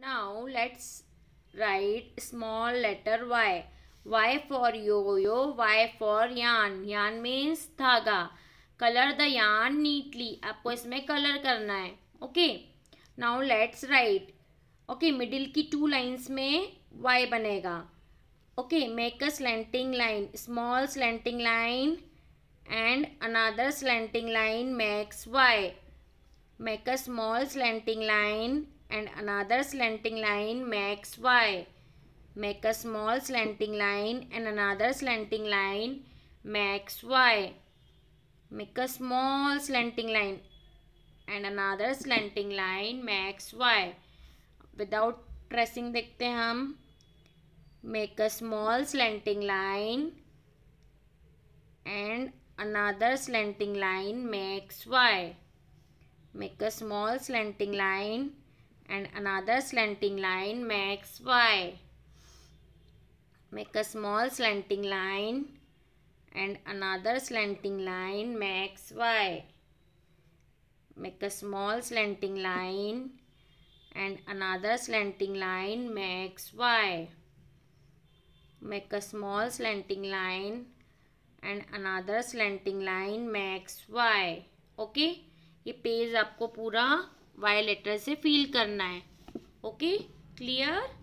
Now let's write small letter Y. Y for yo-yo, Y for yarn. Yarn means धागा. Color the yarn neatly. आपको इसमें color करना है okay now let's write okay middle की two lines में Y बनेगा okay make a slanting line small slanting line and another slanting line makes Y. Make a small slanting line and another slanting line makes y. Make a small slanting line and another slanting line makes y. Make a small slanting line and another slanting line makes y. Without tracing dekhte hum Make a small slanting line and another slanting line makes y. Make a small slanting line and another slanting line makes y. Make a small slanting line and another slanting line makes y. Make a small slanting line and another slanting line makes y. Make a small slanting line and another slanting line makes y. okay? ये page आपको पूरा violator से feel करना है okay clear